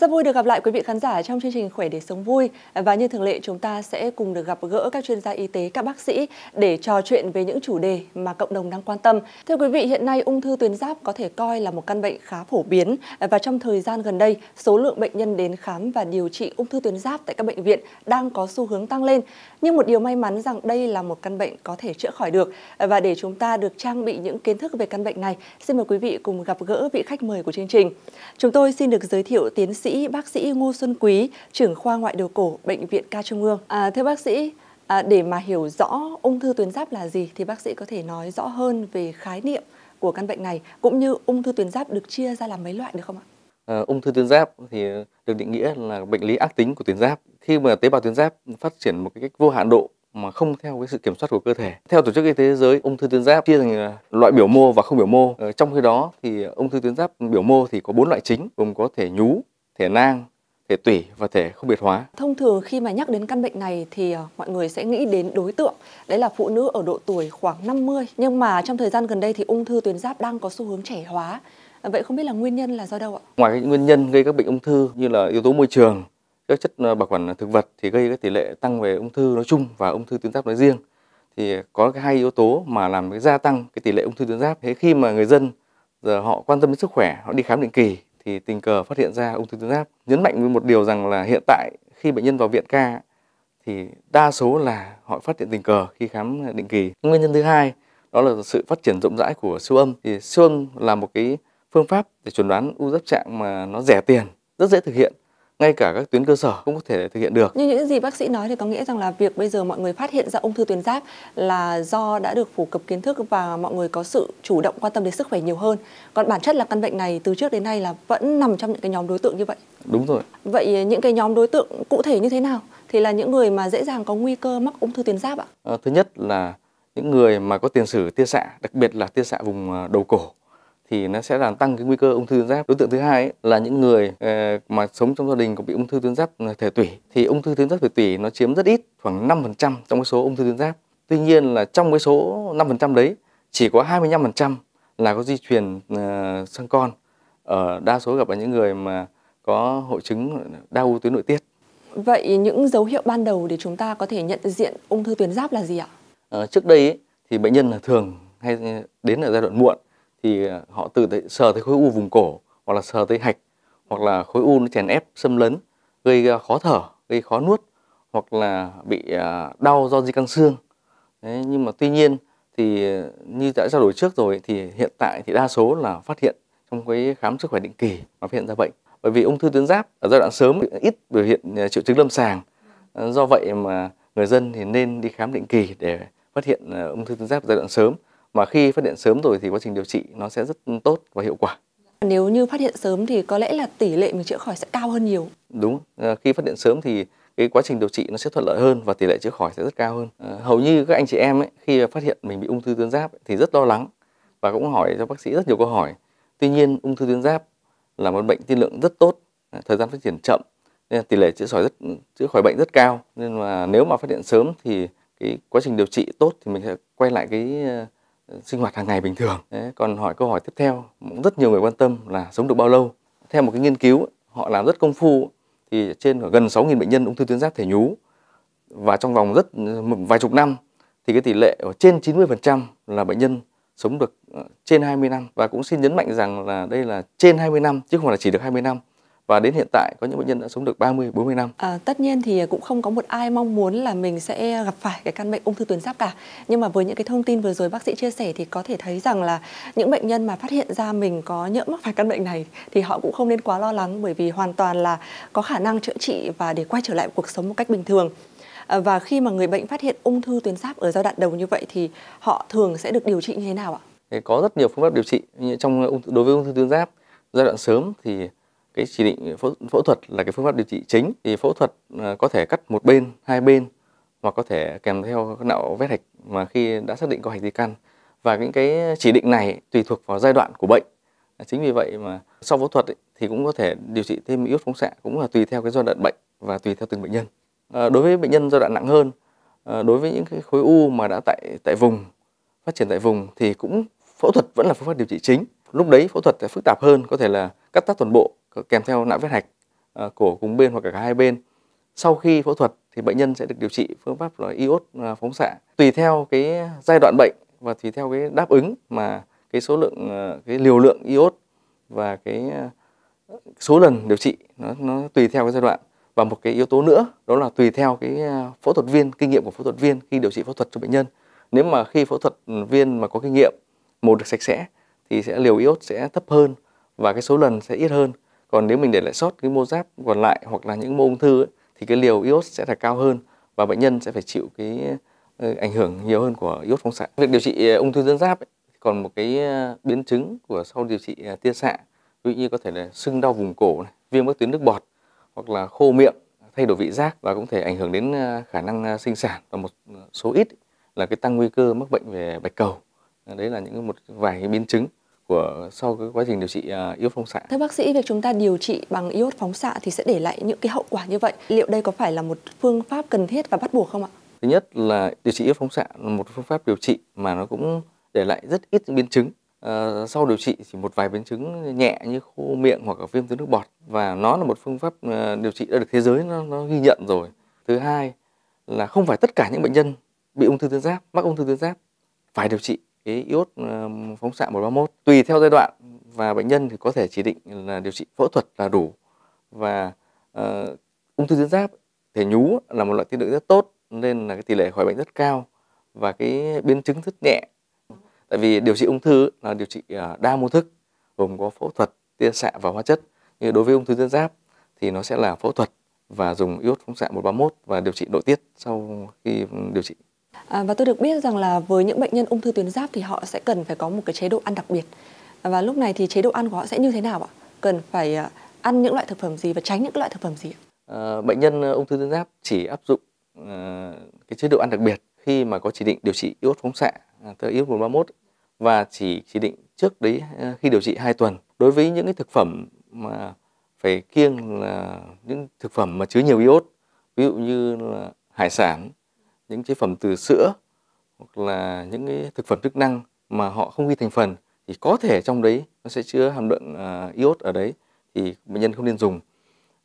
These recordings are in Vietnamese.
Rất vui được gặp lại quý vị khán giả trong chương trình Khỏe để sống vui và như thường lệ chúng ta sẽ cùng được gặp gỡ các chuyên gia y tế, các bác sĩ để trò chuyện về những chủ đề mà cộng đồng đang quan tâm. Thưa quý vị, hiện nay ung thư tuyến giáp có thể coi là một căn bệnh khá phổ biến và trong thời gian gần đây, số lượng bệnh nhân đến khám và điều trị ung thư tuyến giáp tại các bệnh viện đang có xu hướng tăng lên. Nhưng một điều may mắn rằng đây là một căn bệnh có thể chữa khỏi được và để chúng ta được trang bị những kiến thức về căn bệnh này, xin mời quý vị cùng gặp gỡ vị khách mời của chương trình. Chúng tôi xin được giới thiệu tiến sĩ sĩ bác sĩ Ngô Xuân Quý, trưởng khoa ngoại điều cổ Bệnh viện Ca Trung ương. À, thưa bác sĩ, à, để mà hiểu rõ ung thư tuyến giáp là gì thì bác sĩ có thể nói rõ hơn về khái niệm của căn bệnh này cũng như ung thư tuyến giáp được chia ra làm mấy loại được không ạ? À, ung thư tuyến giáp thì được định nghĩa là bệnh lý ác tính của tuyến giáp. Khi mà tế bào tuyến giáp phát triển một cái cách vô hạn độ mà không theo cái sự kiểm soát của cơ thể. Theo tổ chức y tế thế giới, ung thư tuyến giáp chia thành loại biểu mô và không biểu mô. Ờ, trong khi đó thì ung thư tuyến giáp biểu mô thì có bốn loại chính, gồm có thể nhú, thể nang, thể tủy và thể không biệt hóa. Thông thường khi mà nhắc đến căn bệnh này thì ờ, mọi người sẽ nghĩ đến đối tượng, đấy là phụ nữ ở độ tuổi khoảng 50. Nhưng mà trong thời gian gần đây thì ung thư tuyến giáp đang có xu hướng trẻ hóa. Ờ, vậy không biết là nguyên nhân là do đâu ạ? Ngoài cái nguyên nhân gây các bệnh ung thư như là yếu tố môi trường, các chất ờ, bảo quản thực vật thì gây cái tỷ lệ tăng về ung thư nói chung và ung thư tuyến giáp nói riêng thì có cái hai yếu tố mà làm cái gia tăng cái tỷ lệ ung thư tuyến giáp thế khi mà người dân giờ họ quan tâm đến sức khỏe họ đi khám định kỳ thì tình cờ phát hiện ra ung thư tuyến giáp nhấn mạnh với một điều rằng là hiện tại khi bệnh nhân vào viện ca thì đa số là họ phát hiện tình cờ khi khám định kỳ nguyên nhân thứ hai đó là sự phát triển rộng rãi của siêu âm thì siêu âm là một cái phương pháp để chuẩn đoán u giáp trạng mà nó rẻ tiền rất dễ thực hiện ngay cả các tuyến cơ sở cũng có thể thực hiện được. Như những gì bác sĩ nói thì có nghĩa rằng là việc bây giờ mọi người phát hiện ra ung thư tuyến giáp là do đã được phổ cập kiến thức và mọi người có sự chủ động quan tâm đến sức khỏe nhiều hơn. Còn bản chất là căn bệnh này từ trước đến nay là vẫn nằm trong những cái nhóm đối tượng như vậy. Đúng rồi. Vậy những cái nhóm đối tượng cụ thể như thế nào thì là những người mà dễ dàng có nguy cơ mắc ung thư tuyến giáp ạ? À, thứ nhất là những người mà có tiền sử tia xạ, đặc biệt là tia xạ vùng ờ, đầu cổ thì nó sẽ làm tăng cái nguy cơ ung thư tuyến giáp đối tượng thứ hai ấy, là những người ờ, mà sống trong gia đình có bị ung thư tuyến giáp ờ, thể tủy thì ung thư tuyến giáp thể tủy nó chiếm rất ít khoảng 5% trong cái số ung thư tuyến giáp tuy nhiên là trong cái số 5% đấy chỉ có 25% là có di truyền ờ, sang con ở đa số gặp ở những người mà có hội chứng đau tuyến nội tiết Vậy những dấu hiệu ban đầu để chúng ta có thể nhận diện ung thư tuyến giáp là gì ạ? À, trước đây ấy, thì bệnh nhân là thường hay đến ở giai đoạn muộn thì họ tự thấy, sờ thấy khối u vùng cổ hoặc là sờ thấy hạch hoặc là khối u nó chèn ép xâm lấn gây à, khó thở gây khó nuốt hoặc là bị à, đau do di căn xương Đấy, nhưng mà tuy nhiên thì à, như đã trao đổi trước rồi thì hiện tại thì đa số là phát hiện trong cái khám sức khỏe định kỳ mà phát hiện ra bệnh bởi vì ung thư tuyến giáp ở giai đoạn sớm ít biểu hiện triệu chứng lâm sàng do vậy mà người dân thì nên đi khám định kỳ để phát hiện ung thư tuyến giáp ở giai đoạn sớm mà khi phát hiện sớm rồi thì quá trình điều trị nó sẽ rất tốt và hiệu quả nếu như phát hiện sớm thì có lẽ là tỷ lệ mình chữa khỏi sẽ cao hơn nhiều đúng à, khi phát hiện sớm thì cái quá trình điều trị nó sẽ thuận lợi hơn và tỷ lệ chữa khỏi sẽ rất cao hơn à, hầu như các anh chị em ấy, khi phát hiện mình bị ung thư tuyến giáp thì rất lo lắng và cũng hỏi cho bác sĩ rất nhiều câu hỏi tuy nhiên ung thư tuyến giáp là một bệnh tiên lượng rất tốt à, thời gian phát triển chậm nên tỷ lệ chữa khỏi rất chữa khỏi bệnh rất cao nên mà nếu mà phát hiện sớm thì cái quá trình điều trị tốt thì mình sẽ quay lại cái sinh hoạt hàng ngày bình thường Đấy, còn hỏi câu hỏi tiếp theo cũng rất nhiều người quan tâm là sống được bao lâu theo một cái nghiên cứu họ làm rất công phu thì trên gần 6.000 bệnh nhân ung thư tuyến giáp thể nhú và trong vòng rất vài chục năm thì cái tỷ lệ ở trên 90% là bệnh nhân sống được ờ, trên 20 năm và cũng xin nhấn mạnh rằng là đây là trên 20 năm chứ không phải là chỉ được 20 năm và đến hiện tại có những bệnh nhân đã sống được 30 40 năm. À, tất nhiên thì cũng không có một ai mong muốn là mình sẽ gặp phải cái căn bệnh ung thư tuyến giáp cả. Nhưng mà với những cái thông tin vừa rồi bác sĩ chia sẻ thì có thể thấy rằng là những bệnh nhân mà phát hiện ra mình có nhỡ mắc phải căn bệnh này thì họ cũng không nên quá lo lắng bởi vì hoàn toàn là có khả năng chữa trị và để quay trở lại cuộc sống một cách bình thường ờ, và khi mà người bệnh phát hiện ung thư tuyến giáp ở giai đoạn đầu như vậy thì họ thường sẽ được điều trị như thế nào ạ? Có rất nhiều phương pháp điều trị như trong đối với ung thư tuyến giáp giai đoạn sớm thì cái chỉ định phẫu, phẫu thuật là cái phương pháp điều trị chính thì phẫu thuật à, có thể cắt một bên hai bên hoặc có thể kèm theo nạo vết hạch mà khi đã xác định có hạch di căn và những cái chỉ định này tùy thuộc vào giai đoạn của bệnh à, chính vì vậy mà sau phẫu thuật ấy, thì cũng có thể điều trị thêm iốt phóng xạ cũng là tùy theo cái giai đoạn bệnh và tùy theo từng bệnh nhân à, đối với bệnh nhân giai đoạn nặng hơn à, đối với những cái khối u mà đã tại tại vùng phát triển tại vùng thì cũng phẫu thuật vẫn là phương pháp điều trị chính lúc đấy phẫu thuật sẽ phức tạp hơn có thể là cắt tác toàn bộ kèm theo nạo vết hạch ờ, cổ cùng bên hoặc cả hai bên sau khi phẫu thuật thì bệnh nhân sẽ được điều trị phương pháp là iốt ờ, phóng xạ tùy theo cái giai đoạn bệnh và tùy theo cái đáp ứng mà cái số lượng ờ, cái liều lượng iốt và cái số lần điều trị nó, nó tùy theo cái giai đoạn và một cái yếu tố nữa đó là tùy theo cái phẫu thuật viên kinh nghiệm của phẫu thuật viên khi điều trị phẫu thuật cho bệnh nhân nếu mà khi phẫu thuật viên mà có kinh nghiệm mổ được sạch sẽ thì sẽ liều iốt sẽ thấp hơn và cái số lần sẽ ít hơn còn nếu mình để lại sót cái mô giáp còn lại hoặc là những mô ung thư ấy, thì cái liều iốt sẽ là cao hơn và bệnh nhân sẽ phải chịu cái ờ, ảnh hưởng nhiều hơn của iốt phóng xạ việc điều trị ờ, ung thư tuyến giáp ấy, còn một cái ờ, biến chứng của sau điều trị tia xạ ví dụ như có thể là sưng đau vùng cổ này, viêm các tuyến nước bọt hoặc là khô miệng thay đổi vị giác và cũng thể ảnh hưởng đến khả năng sinh sản và một số ít là cái tăng nguy cơ mắc bệnh về bạch cầu đấy là những một vài cái biến chứng của sau cái quá trình điều trị à, iốt phóng xạ. Thưa bác sĩ, việc chúng ta điều trị bằng iốt phóng xạ thì sẽ để lại những cái hậu quả như vậy. Liệu đây có phải là một phương pháp cần thiết và bắt buộc không ạ? Thứ nhất là điều trị iốt phóng xạ là một phương pháp điều trị mà nó cũng để lại rất ít những biến chứng. À, sau điều trị chỉ một vài biến chứng nhẹ như khô miệng hoặc là viêm tuyến nước bọt và nó là một phương pháp à, điều trị đã được thế giới nó, nó ghi nhận rồi. Thứ hai là không phải tất cả những bệnh nhân bị ung thư tuyến giáp, mắc ung thư tuyến giáp phải điều trị cái iốt ờ, phóng xạ 131 tùy theo giai đoạn và bệnh nhân thì có thể chỉ định là điều trị phẫu thuật là đủ và uh, ung thư tuyến giáp thể nhú là một loại tiên lượng rất tốt nên là cái tỷ lệ khỏi bệnh rất cao và cái biến chứng rất nhẹ tại vì điều trị ung thư là điều trị ờ, đa mô thức gồm có phẫu thuật tia xạ và hóa chất như đối với ung thư tuyến giáp thì nó sẽ là phẫu thuật và dùng iốt phóng xạ 131 và điều trị nội tiết sau khi ừ, điều trị À, và tôi được biết rằng là với những bệnh nhân ung thư tuyến giáp thì họ sẽ cần phải có một cái chế độ ăn đặc biệt. Và lúc này thì chế độ ăn của họ sẽ như thế nào ạ? Cần phải à, ăn những loại thực phẩm gì và tránh những loại thực phẩm gì? À, bệnh nhân à, ung thư tuyến giáp chỉ áp dụng uh, cái chế độ ăn đặc biệt khi mà có chỉ định điều trị iốt phóng xạ, tức iốt 131 và chỉ chỉ định trước đấy khi điều trị 2 tuần. Đối với những cái thực phẩm mà phải kiêng là những thực phẩm mà chứa nhiều iốt, ví dụ như là hải sản, những chế phẩm từ sữa hoặc là những cái thực phẩm chức năng mà họ không ghi thành phần thì có thể trong đấy nó sẽ chứa hàm lượng uh, iốt ở đấy thì bệnh nhân không nên dùng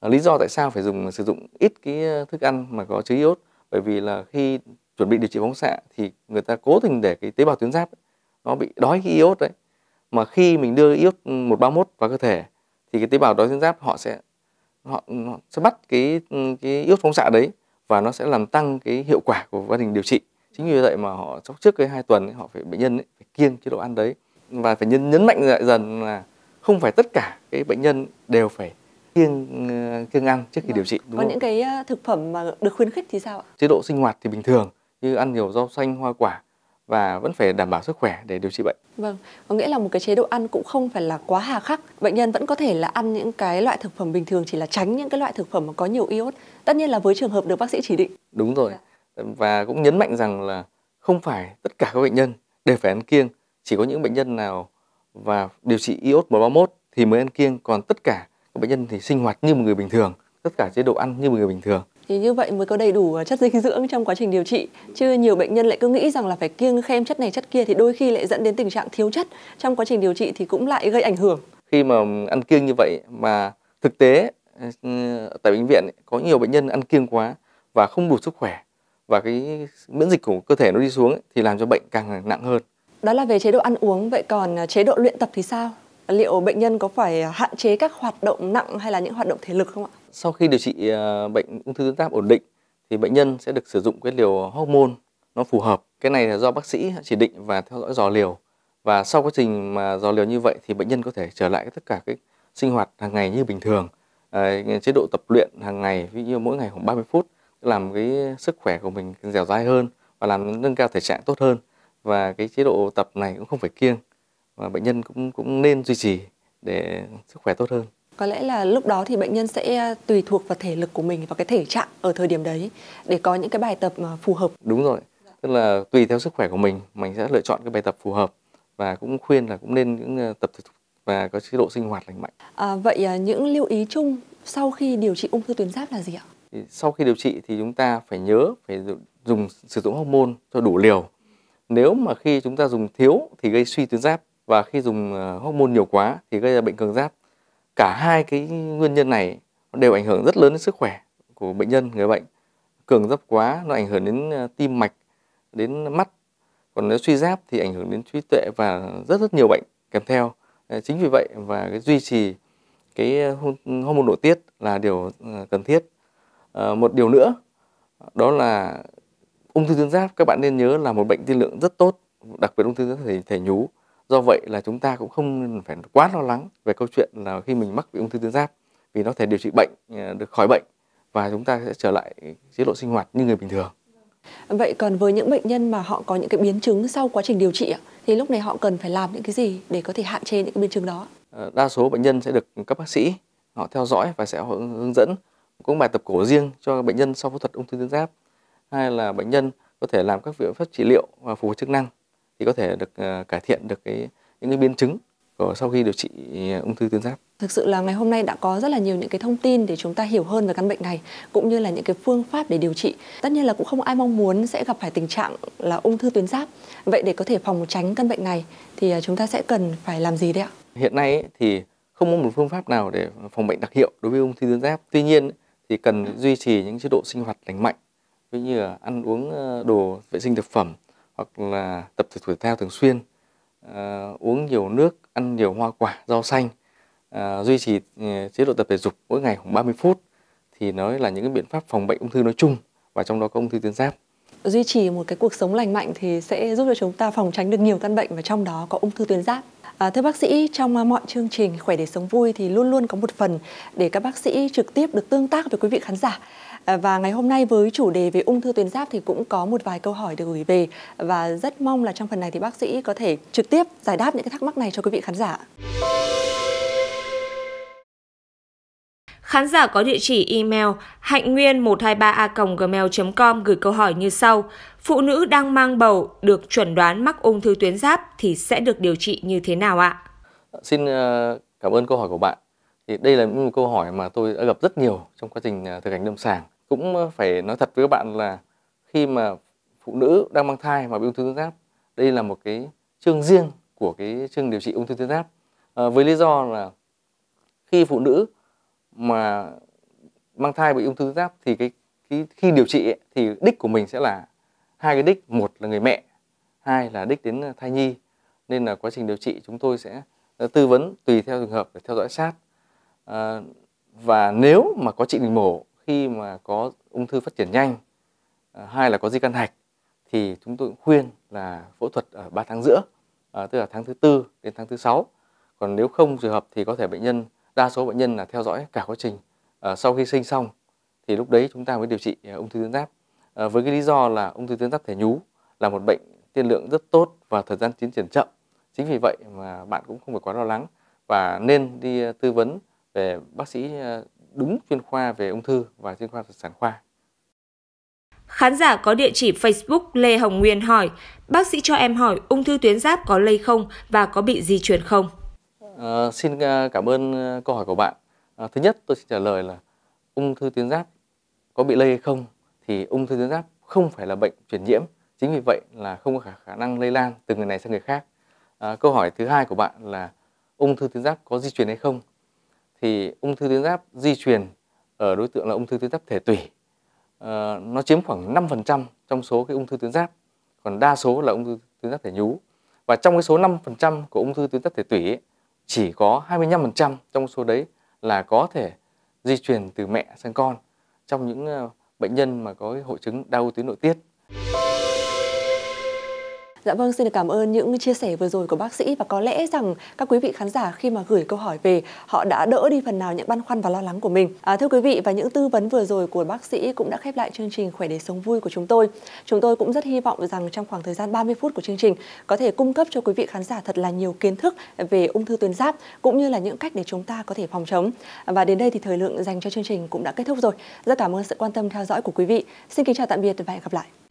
à, lý do tại sao phải dùng sử dụng ít cái à, thức ăn mà có chứa iốt bởi vì là khi chuẩn bị điều trị phóng xạ thì người ta cố tình để cái tế bào tuyến giáp nó bị đói cái iốt đấy mà khi mình đưa iốt 131 vào cơ thể thì cái tế bào đói tuyến giáp họ sẽ họ, họ sẽ bắt cái ừ, cái iốt phóng xạ đấy và nó sẽ làm tăng cái hiệu quả của quá trình điều trị chính vì vậy mà họ trước cái hai tuần ấy, họ phải bệnh nhân ấy, phải kiêng chế độ ăn đấy và phải nhấn nhấn mạnh lại dần là không phải tất cả cái bệnh nhân đều phải kiêng ờ, kiêng ăn trước khi vâng. điều trị. Đúng Còn không? những cái ờ, thực phẩm mà được khuyến khích thì sao ạ? Chế độ sinh hoạt thì bình thường như ăn nhiều rau xanh, hoa quả, và vẫn phải đảm bảo sức khỏe để điều trị bệnh. Vâng, có nghĩa là một cái chế độ ăn cũng không phải là quá hà khắc. Bệnh nhân vẫn có thể là ăn những cái loại thực phẩm bình thường chỉ là tránh những cái loại thực phẩm mà có nhiều iốt. Tất nhiên là với trường hợp được bác sĩ chỉ định. Đúng rồi. Dạ. Và cũng nhấn mạnh rằng là không phải tất cả các bệnh nhân đều phải ăn kiêng, chỉ có những bệnh nhân nào và điều trị iốt 131 thì mới ăn kiêng, còn tất cả các bệnh nhân thì sinh hoạt như một người bình thường, tất cả chế độ ăn như một người bình thường thì như vậy mới có đầy đủ à, chất dinh dưỡng trong quá trình điều trị chứ nhiều bệnh nhân lại cứ nghĩ rằng là phải kiêng khem chất này chất kia thì đôi khi lại dẫn đến tình trạng thiếu chất trong quá trình điều trị thì cũng lại gây ảnh hưởng khi mà ăn kiêng như vậy mà thực tế ừ, tại bệnh viện có nhiều bệnh nhân ăn kiêng quá và không đủ sức khỏe và cái miễn dịch của cơ thể nó đi xuống thì làm cho bệnh càng nặng hơn đó là về chế độ ăn uống vậy còn à, chế độ luyện tập thì sao liệu bệnh nhân có phải à, hạn chế các hoạt động nặng hay là những hoạt động thể lực không ạ sau khi điều trị à, bệnh ung thư tuyến giáp ổn định thì bệnh nhân sẽ được sử dụng cái liều hormone nó phù hợp cái này là do bác sĩ chỉ định và theo dõi dò liều và sau quá trình mà dò liều như vậy thì bệnh nhân có thể trở lại tất cả cái sinh hoạt hàng ngày như bình thường à, chế độ tập luyện hàng ngày ví dụ mỗi ngày khoảng 30 phút làm cái sức khỏe của mình dẻo dai hơn và làm nâng cao thể trạng tốt hơn và cái chế độ tập này cũng không phải kiêng và bệnh nhân cũng cũng nên duy trì để sức khỏe tốt hơn có lẽ là lúc đó thì bệnh nhân sẽ à, tùy thuộc vào thể lực của mình và cái thể trạng ở thời điểm đấy để có những cái bài tập mà phù hợp đúng rồi tức là tùy theo sức khỏe của mình mình sẽ lựa chọn cái bài tập phù hợp và cũng khuyên là cũng nên những à, tập thể dục và có chế độ sinh hoạt lành mạnh à, vậy à, những lưu ý chung sau khi điều trị ung thư tuyến giáp là gì ạ sau khi điều trị thì chúng ta phải nhớ phải dùng sử dụng hormone cho đủ liều nếu mà khi chúng ta dùng thiếu thì gây suy tuyến giáp và khi dùng hormone nhiều quá thì gây ra bệnh cường giáp cả hai cái nguyên nhân này đều ảnh hưởng rất lớn đến sức khỏe của bệnh nhân người bệnh cường giáp quá nó ảnh hưởng đến ờ, tim mạch đến mắt còn nếu suy giáp thì ảnh hưởng đến trí tuệ và rất rất nhiều bệnh kèm theo ờ, chính vì vậy và cái duy trì cái ờ, hormone nội tiết là điều cần thiết một điều nữa đó là ung thư tuyến giáp các bạn nên nhớ là một bệnh tiên lượng rất tốt đặc biệt ung thư thể, thể nhú do vậy là chúng ta cũng không phải quá lo lắng về câu chuyện là khi mình mắc bị ung thư tuyến giáp vì nó thể điều trị bệnh ờ, được khỏi bệnh và chúng ta sẽ trở lại chế độ sinh hoạt như người bình thường Vậy còn với những bệnh nhân mà họ có những cái biến chứng sau quá trình điều trị thì lúc này họ cần phải làm những cái gì để có thể hạn chế những cái biến chứng đó? Ờ, đa số bệnh nhân sẽ được các bác sĩ họ theo dõi và sẽ hướng dẫn cũng bài tập cổ riêng cho bệnh nhân sau phẫu thuật ung thư tuyến giáp hay là bệnh nhân có thể làm các biện pháp trị liệu và phục hồi chức năng thì có thể được ờ, cải thiện được cái những cái biến chứng của sau khi điều trị ung thư tuyến giáp. Thực sự là ngày hôm nay đã có rất là nhiều những cái thông tin để chúng ta hiểu hơn về căn bệnh này cũng như là những cái phương pháp để điều trị. Tất nhiên là cũng không ai mong muốn sẽ gặp phải tình trạng là ung thư tuyến giáp. Vậy để có thể phòng tránh căn bệnh này thì ờ, chúng ta sẽ cần phải làm gì đấy ạ? Hiện nay thì không có một phương pháp nào để phòng bệnh đặc hiệu đối với ung thư tuyến giáp. Tuy nhiên thì cần duy trì những chế độ sinh hoạt lành mạnh, ví như là ăn uống ờ, đồ vệ sinh thực phẩm hoặc là tập thể thao thường xuyên à, uống nhiều nước ăn nhiều hoa quả rau xanh à, duy trì ờ, chế độ tập thể dục mỗi ngày khoảng 30 phút thì nó là những cái biện pháp phòng bệnh ung thư nói chung và trong đó có ung thư tuyến giáp duy trì một cái cuộc sống lành mạnh thì sẽ giúp cho chúng ta phòng tránh được nhiều căn bệnh và trong đó có ung thư tuyến giáp À, thưa bác sĩ, trong à, mọi chương trình Khỏe để sống vui thì luôn luôn có một phần để các bác sĩ trực tiếp được tương tác với quý vị khán giả. Ờ, và ngày hôm nay với chủ đề về ung thư tuyến giáp thì cũng có một vài câu hỏi được gửi về và rất mong là trong phần này thì bác sĩ có thể trực tiếp giải đáp những cái thắc mắc này cho quý vị khán giả. Khán giả có địa chỉ email hạnh nguyên 123a.gmail.com gửi câu hỏi như sau. Phụ nữ đang mang bầu được chuẩn đoán mắc ung thư tuyến giáp thì sẽ được điều trị như thế nào ạ? Xin ờ, cảm ơn câu hỏi của bạn thì đây là một câu hỏi mà tôi đã gặp rất nhiều trong quá trình à, thực hành lâm sàng cũng à, phải nói thật với các bạn là khi mà phụ nữ đang mang thai mà bị ung thư tuyến giáp đây là một cái chương riêng của cái chương điều trị ung thư tuyến giáp à, với lý do là khi phụ nữ mà mang thai bị ung thư tuyến giáp thì cái, cái khi điều trị ấy, thì đích của mình sẽ là hai cái đích một là người mẹ hai là đích đến thai nhi nên là quá trình điều trị chúng tôi sẽ à, tư vấn tùy theo trường hợp để theo dõi sát Ờ, và nếu mà có trị đình mổ khi mà có ung thư phát triển nhanh ờ, hay là có di căn hạch thì chúng tôi cũng khuyên là phẫu thuật ở 3 tháng giữa ờ, tức là tháng thứ tư đến tháng thứ sáu còn nếu không trường hợp thì có thể bệnh nhân đa số bệnh nhân là theo dõi cả quá trình sau khi sinh xong thì lúc đấy chúng ta mới điều trị ung thư tuyến giáp với cái lý do là ung thư tuyến giáp thể nhú là một bệnh tiên lượng rất tốt và thời gian tiến triển chậm chính vì vậy mà bạn cũng không phải quá lo lắng và nên đi tư vấn về bác sĩ ờ, đúng chuyên khoa về ung thư và chuyên khoa sản khoa. Khán giả có địa chỉ Facebook Lê Hồng Nguyên hỏi, bác sĩ cho em hỏi ung thư tuyến giáp có lây không và có bị di truyền không? À, xin ờ, cảm ơn câu hỏi của bạn. À, thứ nhất tôi xin trả lời là ung thư tuyến giáp có bị lây hay không thì ung thư tuyến giáp không phải là bệnh truyền nhiễm. Chính vì vậy là không có khả năng lây lan từ người này sang người khác. À, câu hỏi thứ hai của bạn là ung thư tuyến giáp có di truyền hay không? thì ung thư tuyến giáp di truyền ở đối tượng là ung thư tuyến giáp thể tủy ờ, nó chiếm khoảng 5% trong số cái ung thư tuyến giáp còn đa số là ung thư tuyến giáp thể nhú và trong cái số 5% của ung thư tuyến giáp thể tủy chỉ có 25% trong số đấy là có thể di truyền từ mẹ sang con trong những ờ, bệnh nhân mà có hội chứng đau tuyến nội tiết Dạ vâng, xin được cảm ơn những chia sẻ vừa rồi của bác sĩ và có lẽ rằng các quý vị khán giả khi mà gửi câu hỏi về họ đã đỡ đi phần nào những băn khoăn và lo lắng của mình. À, thưa quý vị và những tư vấn vừa rồi của bác sĩ cũng đã khép lại chương trình Khỏe để sống vui của chúng tôi. Chúng tôi cũng rất hy vọng rằng trong khoảng thời gian 30 phút của chương trình có thể cung cấp cho quý vị khán giả thật là nhiều kiến thức về ung thư tuyến giáp cũng như là những cách để chúng ta có thể phòng chống. Và đến đây thì thời lượng dành cho chương trình cũng đã kết thúc rồi. Rất cảm ơn sự quan tâm theo dõi của quý vị. Xin kính chào tạm biệt và hẹn gặp lại.